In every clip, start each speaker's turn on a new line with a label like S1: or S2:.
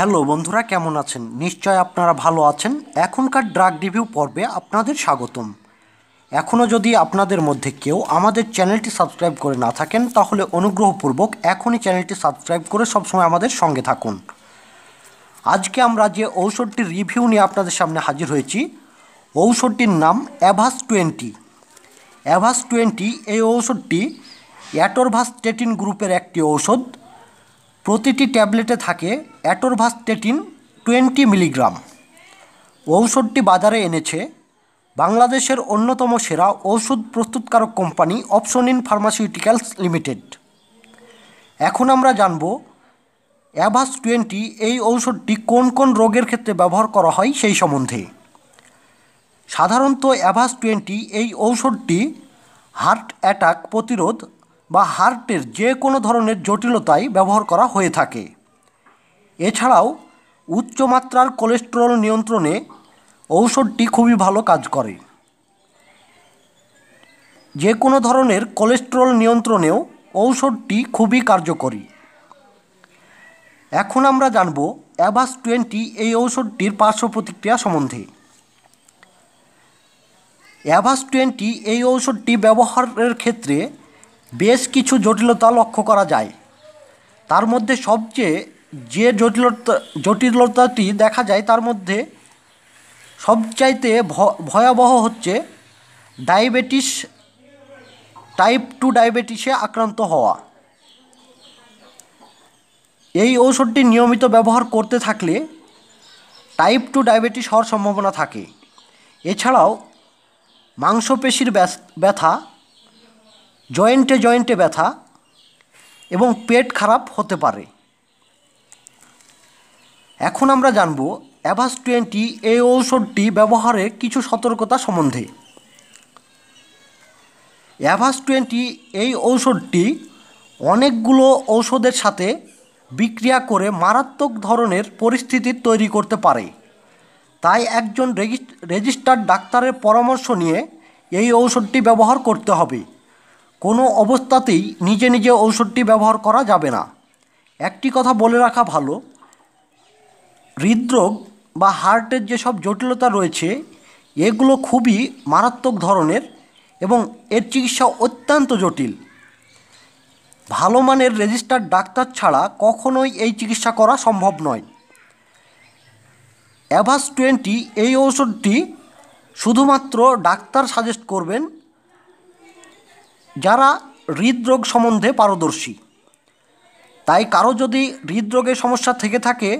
S1: hello বন্ধুরা কেমন আছেন নিশ্চয় আপনারা ভালো আছেন এখনকার ড্রাগ রিভিউ পর্বে আপনাদের স্বাগতম এখনও যদি আপনাদের মধ্যে কেউ আমাদের চ্যানেলটি সাবস্ক্রাইব করে না থাকেন তাহলে অনুগ্রহপূর্বক এখনই চ্যানেলটি সাবস্ক্রাইব করে সবসময় আমাদের সঙ্গে থাকুন আজকে আমরা যে ঔষধটির রিভিউ নিয়ে আপনাদের সামনে হাজির হয়েছি ঔষধটির নাম অ্যাভাস টোয়েন্টি অ্যাভাস টোয়েন্টি এই ঔষধটি টেটিন গ্রুপের একটি ঔষধ প্রতিটি ট্যাবলেটে থাকে অ্যাটোরভাস্টেটিন টোয়েন্টি মিলিগ্রাম ঔষধটি বাজারে এনেছে বাংলাদেশের অন্যতম সেরা ঔষধ প্রস্তুতকারক company Opsonin pharmaceuticals limited এখন আমরা জানব অ্যাভাস টোয়েন্টি এই ঔষধটি কোন কোন রোগের ক্ষেত্রে ব্যবহার করা হয় সেই সম্বন্ধে সাধারণত অ্যাভাস টোয়েন্টি এই ঔষধটি হার্ট অ্যাটাক প্রতিরোধ বা হার্টের যে কোনো ধরনের জটিলতায় ব্যবহার করা হয়ে থাকে এছাড়াও উচ্চমাত্রার কোলেস্টেরল নিয়ন্ত্রণে ঔষধটি খুবই ভালো কাজ করে যে কোনো ধরনের কোলেস্টেরল নিয়ন্ত্রণেও ঔষধটি খুবই কার্যকরী এখন আমরা জানব অ্যাভাস টোয়েন্টি এই ঔষধটির পার্শ্ব প্রতিক্রিয়া সম্বন্ধে অ্যাভাস টোয়েন্টি এই ঔষধটি ব্যবহারের ক্ষেত্রে বেশ কিছু জটিলতা লক্ষ্য করা যায় তার মধ্যে সবচেয়ে যে জটিলতা জটিলতাটি দেখা যায় তার মধ্যে সবচাইতে ভয়াবহ হচ্ছে ডায়াবেটিস টাইপ টু ডায়াবেটিসে আক্রান্ত হওয়া এই ঔষধটি নিয়মিত ব্যবহার করতে থাকলে টাইপ টু ডায়াবেটিস হওয়ার সম্ভাবনা থাকে এছাড়াও মাংসপেশির ব্যথা জয়েন্টে জয়েন্টে ব্যথা এবং পেট খারাপ হতে পারে এখন আমরা জানব অ্যাভাস টোয়েন্টি এই ঔষধটি ব্যবহারের কিছু সতর্কতা সম্বন্ধে অ্যাভাস টোয়েন্টি এই ঔষধটি অনেকগুলো ঔষধের সাথে বিক্রিয়া করে মারাত্মক ধরনের পরিস্থিতি তৈরি করতে পারে তাই একজন রেজিস্টার্ড ডাক্তারের পরামর্শ নিয়ে এই ঔষধটি ব্যবহার করতে হবে কোনো অবস্থাতেই নিজে নিজে ঔষধটি ব্যবহার করা যাবে না একটি কথা বলে রাখা ভালো হৃদরোগ বা হার্টের যেসব জটিলতা রয়েছে এগুলো খুবই মারাত্মক ধরনের এবং এর চিকিৎসা অত্যন্ত জটিল ভালো মানের রেজিস্টার ডাক্তার ছাড়া কখনোই এই চিকিৎসা করা সম্ভব নয় অ্যাভাস টোয়েন্টি এই ঔষধটি শুধুমাত্র ডাক্তার সাজেস্ট করবেন যারা হৃদরোগ সম্বন্ধে পারদর্শী তাই কারো যদি হৃদরোগের সমস্যা থেকে থাকে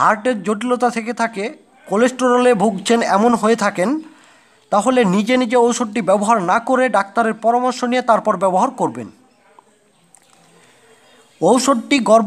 S1: হার্টের জটিলতা থেকে থাকে কোলেস্টেরলে ভুগছেন এমন হয়ে থাকেন তাহলে নিজে নিজে ঔষধটি ব্যবহার না করে ডাক্তারের পরামর্শ নিয়ে তারপর ব্যবহার করবেন ঔষধটি গর্ভ